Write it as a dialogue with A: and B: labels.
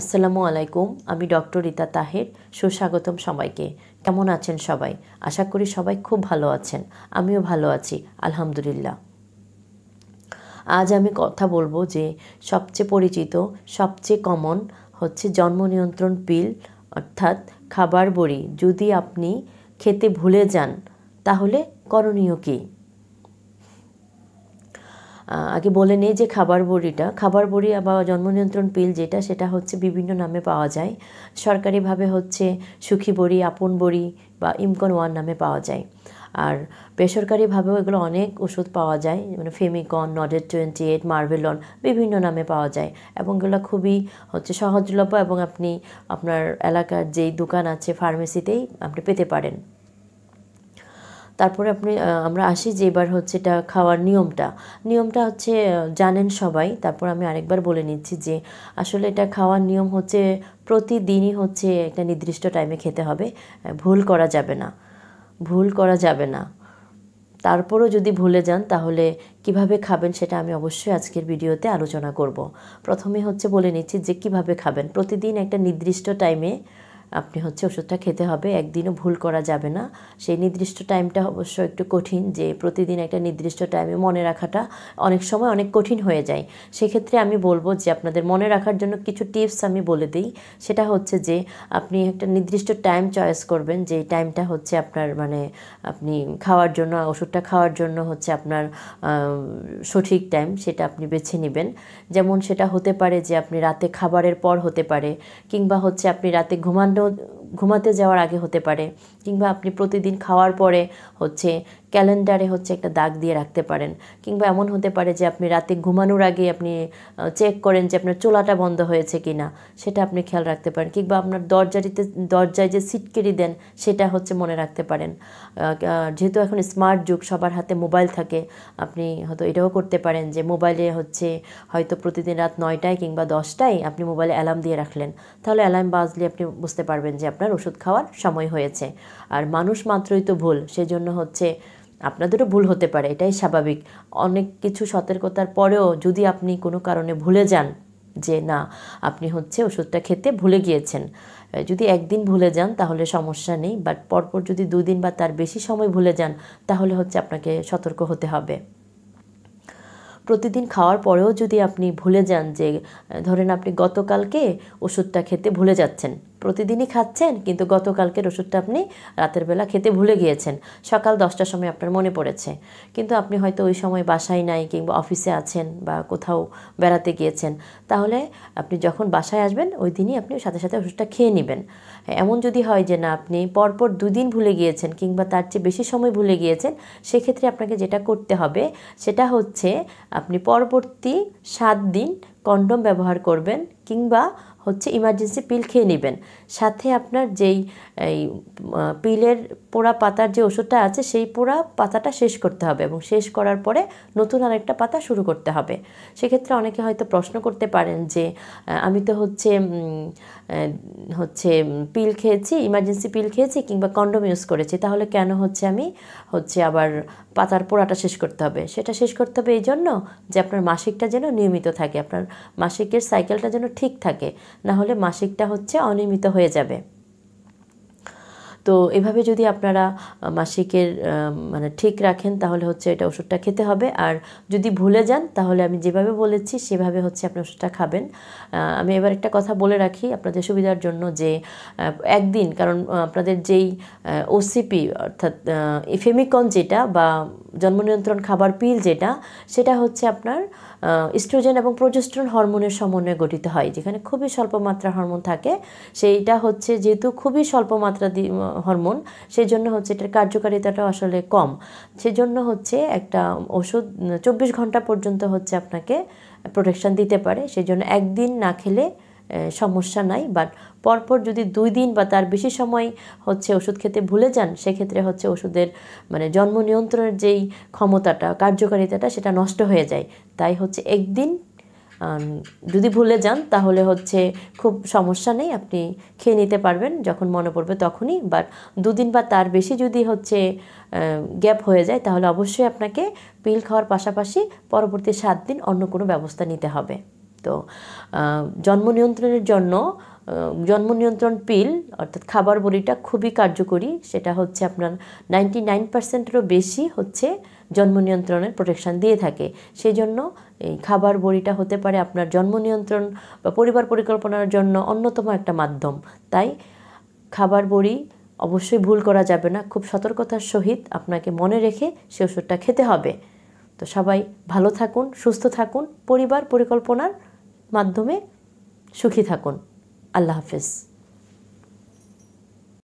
A: আসসালামু আলাইকুম আমি ডক্টর রীতা তাহের সুস্বাগতম সবাইকে কেমন আছেন সবাই আশা করি সবাই খুব ভালো আছেন আমিও ভালো আছি আলহামদুলিল্লাহ আজ আমি কথা বলবো যে সবচেয়ে পরিচিত সবচেয়ে কমন হচ্ছে জন্ম নিয়ন্ত্রণ পিল অর্থাৎ খাবার বড়ি যদি আপনি খেতে ভুলে যান তাহলে করণীয় কী আগে বলে নেই যে খাবার বড়িটা খাবার বড়ি বা জন্ম নিয়ন্ত্রণ পিল যেটা সেটা হচ্ছে বিভিন্ন নামে পাওয়া যায় সরকারিভাবে হচ্ছে সুখী বড়ি আপন বড়ি বা ইমকন ওয়ান নামে পাওয়া যায় আর বেসরকারিভাবেও এগুলো অনেক ওষুধ পাওয়া যায় মানে ফেমিকন নডেড টোয়েন্টি এইট মার্ভেলন বিভিন্ন নামে পাওয়া যায় এবং এগুলো খুবই হচ্ছে সহজলভ্য এবং আপনি আপনার এলাকার যেই দোকান আছে ফার্মেসিতেই আপনি পেতে পারেন তারপরে আপনি আমরা আসি যে এবার হচ্ছে এটা খাওয়ার নিয়মটা নিয়মটা হচ্ছে জানেন সবাই তারপর আমি আরেকবার বলে নিচ্ছি যে আসলে এটা খাওয়ার নিয়ম হচ্ছে প্রতিদিনই হচ্ছে একটা নির্দিষ্ট টাইমে খেতে হবে ভুল করা যাবে না ভুল করা যাবে না তারপরও যদি ভুলে যান তাহলে কিভাবে খাবেন সেটা আমি অবশ্যই আজকের ভিডিওতে আলোচনা করব প্রথমে হচ্ছে বলে নিচ্ছি যে কিভাবে খাবেন প্রতিদিন একটা নির্দিষ্ট টাইমে আপনি হচ্ছে ওষুধটা খেতে হবে একদিনও ভুল করা যাবে না সেই নির্দিষ্ট টাইমটা অবশ্য একটু কঠিন যে প্রতিদিন একটা নির্দিষ্ট টাইমে মনে রাখাটা অনেক সময় অনেক কঠিন হয়ে যায় সেক্ষেত্রে আমি বলবো যে আপনাদের মনে রাখার জন্য কিছু টিপস আমি বলে দিই সেটা হচ্ছে যে আপনি একটা নির্দিষ্ট টাইম চয়েস করবেন যে টাইমটা হচ্ছে আপনার মানে আপনি খাওয়ার জন্য ওষুধটা খাওয়ার জন্য হচ্ছে আপনার সঠিক টাইম সেটা আপনি বেছে নেবেন যেমন সেটা হতে পারে যে আপনি রাতে খাবারের পর হতে পারে কিংবা হচ্ছে আপনি রাতে ঘুমান ঘুমাতে যাওয়ার আগে হতে পারে কিংবা আপনি প্রতিদিন খাওয়ার পরে হচ্ছে ক্যালেন্ডারে হচ্ছে একটা দাগ দিয়ে রাখতে পারেন কিংবা এমন হতে পারে যে আপনি রাতে ঘুমানোর আগে আপনি চেক করেন যে আপনার চোলাটা বন্ধ হয়েছে কি না সেটা আপনি খেয়াল রাখতে পারেন কিংবা আপনার দরজাটিতে দরজায় যে সিটকেরি দেন সেটা হচ্ছে মনে রাখতে পারেন যেহেতু এখন স্মার্ট যুগ সবার হাতে মোবাইল থাকে আপনি হয়তো এটাও করতে পারেন যে মোবাইলে হচ্ছে হয়তো প্রতিদিন রাত নয়টায় কিংবা দশটায় আপনি মোবাইলে অ্যালার্ম দিয়ে রাখলেন তাহলে অ্যালার্ম বাজলে আপনি বুঝতে পারবেন যে আপনার ওষুধ খাওয়ার সময় হয়েছে আর মানুষ মাত্রই তো ভুল সেজন্য হচ্ছে আপনাদেরও ভুল হতে পারে এটাই স্বাভাবিক অনেক কিছু সতর্কতার পরেও যদি আপনি কোনো কারণে ভুলে যান যে না আপনি হচ্ছে ওষুধটা খেতে ভুলে গিয়েছেন যদি একদিন ভুলে যান তাহলে সমস্যা নেই বাট পরপর যদি দুদিন বা তার বেশি সময় ভুলে যান তাহলে হচ্ছে আপনাকে সতর্ক হতে হবে প্রতিদিন খাওয়ার পরেও যদি আপনি ভুলে যান যে ধরেন আপনি গতকালকে ওষুধটা খেতে ভুলে যাচ্ছেন প্রতিদিনই খাচ্ছেন কিন্তু গতকালকের ওষুধটা আপনি রাতের বেলা খেতে ভুলে গিয়েছেন সকাল দশটার সময় আপনার মনে পড়েছে কিন্তু আপনি হয়তো ওই সময় বাসায় নাই কিংবা অফিসে আছেন বা কোথাও বেড়াতে গিয়েছেন তাহলে আপনি যখন বাসায় আসবেন ওই দিনই আপনি সাথে সাথে ওষুধটা খেয়ে নেবেন এমন যদি হয় যে না আপনি পরপর দুদিন ভুলে গিয়েছেন কিংবা তার চেয়ে বেশি সময় ভুলে গিয়েছেন সেক্ষেত্রে আপনাকে যেটা করতে হবে সেটা হচ্ছে আপনি পরবর্তী সাত দিন কন্ডম ব্যবহার করবেন কিংবা হচ্ছে ইমার্জেন্সি পিল খেয়ে নেবেন সাথে আপনার যেই এই পিলের পোড়া পাতার যে ওষুধটা আছে সেই পোড়া পাতাটা শেষ করতে হবে এবং শেষ করার পরে নতুন আরেকটা পাতা শুরু করতে হবে সেক্ষেত্রে অনেকে হয়তো প্রশ্ন করতে পারেন যে আমি তো হচ্ছে হচ্ছে পিল খেয়েছি ইমার্জেন্সি পিল খেয়েছি কিংবা কন্ডম ইউজ করেছি তাহলে কেন হচ্ছে আমি হচ্ছে আবার পাতার পোড়াটা শেষ করতে হবে সেটা শেষ করতে হবে এই জন্য যে আপনার মাসিকটা যেন নিয়মিত থাকে আপনার মাসিকের সাইকেলটা যেন ঠিক থাকে না হলে মাসিকটা হচ্ছে অনিয়মিত হয়ে যাবে তো এভাবে যদি আপনারা মাসিকের মানে ঠিক রাখেন তাহলে হচ্ছে এটা ওষুধটা খেতে হবে আর যদি ভুলে যান তাহলে আমি যেভাবে বলেছি সেভাবে হচ্ছে আপনি ওষুধটা খাবেন আমি এবার একটা কথা বলে রাখি আপনাদের সুবিধার জন্য যে একদিন কারণ আপনাদের যেই ওসিপি অর্থাৎ ফেমিকন যেটা বা জন্ম নিয়ন্ত্রণ খাবার পিল যেটা সেটা হচ্ছে আপনার ইস্ট্রোজেন এবং প্রোজেস্ট্রন হরমোনের সমন্বয়ে গঠিত হয় যেখানে খুবই স্বল্প মাত্রা হরমোন থাকে সেইটা হচ্ছে যেহেতু খুবই স্বল্প মাত্রা হরমোন সেই জন্য হচ্ছে এটার কার্যকারিতাটা আসলে কম সেজন্য হচ্ছে একটা ওষুধ চব্বিশ ঘন্টা পর্যন্ত হচ্ছে আপনাকে প্রোটেকশান দিতে পারে সেই জন্য একদিন না খেলে সমস্যা নাই বাট পরপর যদি দুই দিন বা তার বেশি সময় হচ্ছে ওষুধ খেতে ভুলে যান সেক্ষেত্রে হচ্ছে ওষুধের মানে জন্ম নিয়ন্ত্রণের যেই ক্ষমতাটা কার্যকারিতাটা সেটা নষ্ট হয়ে যায় তাই হচ্ছে একদিন যদি ভুলে যান তাহলে হচ্ছে খুব সমস্যা নেই আপনি খেয়ে নিতে পারবেন যখন মনে পড়বে তখনই বাট দুদিন বা তার বেশি যদি হচ্ছে গ্যাপ হয়ে যায় তাহলে অবশ্যই আপনাকে পিল খাওয়ার পাশাপাশি পরবর্তী সাত দিন অন্য কোনো ব্যবস্থা নিতে হবে তো জন্ম নিয়ন্ত্রণের জন্য জন্ম নিয়ন্ত্রণ পিল অর্থাৎ খাবার বড়িটা খুবই কার্যকরী সেটা হচ্ছে আপনার নাইনটি নাইন পার্সেন্টেরও বেশি হচ্ছে জন্ম নিয়ন্ত্রণের প্রোটেকশান দিয়ে থাকে সেই জন্য এই খাবার বড়িটা হতে পারে আপনার জন্ম নিয়ন্ত্রণ বা পরিবার পরিকল্পনার জন্য অন্যতম একটা মাধ্যম তাই খাবার বড়ি অবশ্যই ভুল করা যাবে না খুব সতর্কতার সহিত আপনাকে মনে রেখে সে ওষুধটা খেতে হবে তো সবাই ভালো থাকুন সুস্থ থাকুন পরিবার পরিকল্পনার মাধ্যমে সুখী থাকুন আল্লাহ হাফিজ